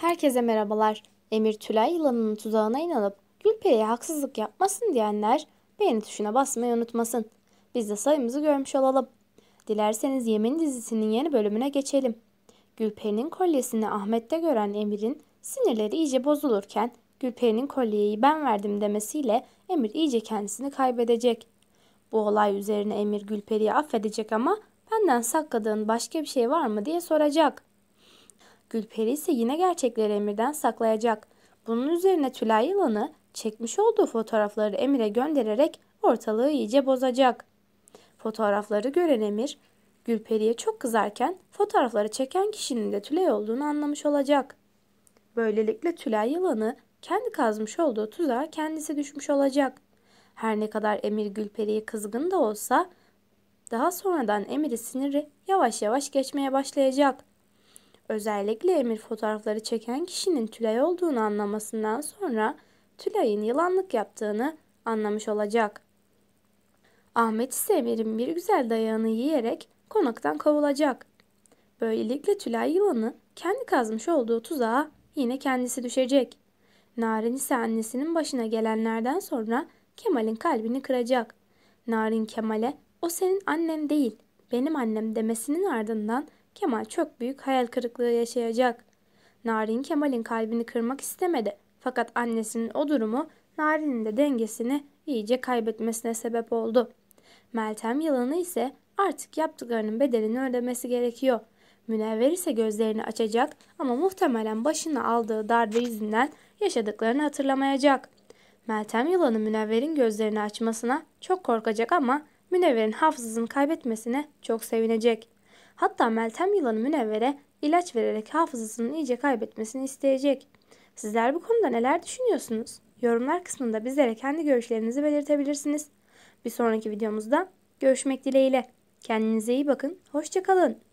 Herkese merhabalar. Emir Tülay yılanının tuzağına inanıp Gülperi'ye haksızlık yapmasın diyenler beğeni tuşuna basmayı unutmasın. Biz de sayımızı görmüş olalım. Dilerseniz Yemin dizisinin yeni bölümüne geçelim. Gülperi'nin kolyesini Ahmet'te gören Emir'in sinirleri iyice bozulurken Gülperi'nin kolyeyi ben verdim demesiyle Emir iyice kendisini kaybedecek. Bu olay üzerine Emir Gülperi'yi affedecek ama benden sakladığın başka bir şey var mı diye soracak. Gülperi ise yine gerçekleri Emir'den saklayacak. Bunun üzerine Tülay yılanı çekmiş olduğu fotoğrafları Emir'e göndererek ortalığı iyice bozacak. Fotoğrafları gören Emir, Gülperi'ye çok kızarken fotoğrafları çeken kişinin de Tülay olduğunu anlamış olacak. Böylelikle Tülay yılanı kendi kazmış olduğu tuzağa kendisi düşmüş olacak. Her ne kadar Emir Gülperi'ye kızgın da olsa daha sonradan Emir'in siniri yavaş yavaş geçmeye başlayacak. Özellikle Emir fotoğrafları çeken kişinin Tülay olduğunu anlamasından sonra Tülay'ın yılanlık yaptığını anlamış olacak. Ahmet ise Emir'in bir güzel dayağını yiyerek konaktan kovulacak. Böylelikle Tülay yılanı kendi kazmış olduğu tuzağa yine kendisi düşecek. Narin ise annesinin başına gelenlerden sonra Kemal'in kalbini kıracak. Narin Kemal'e o senin annen değil benim annem demesinin ardından Kemal çok büyük hayal kırıklığı yaşayacak. Narin Kemal'in kalbini kırmak istemedi. Fakat annesinin o durumu Narin'in de dengesini iyice kaybetmesine sebep oldu. Meltem yılanı ise artık yaptıklarının bedelini ödemesi gerekiyor. Münevver ise gözlerini açacak ama muhtemelen başına aldığı darbe yüzünden yaşadıklarını hatırlamayacak. Meltem yılanı Münevver'in gözlerini açmasına çok korkacak ama Münevver'in hafızasını kaybetmesine çok sevinecek. Hatta Meltem yılanı münevvere ilaç vererek hafızasının iyice kaybetmesini isteyecek. Sizler bu konuda neler düşünüyorsunuz? Yorumlar kısmında bizlere kendi görüşlerinizi belirtebilirsiniz. Bir sonraki videomuzda görüşmek dileğiyle. Kendinize iyi bakın, hoşçakalın.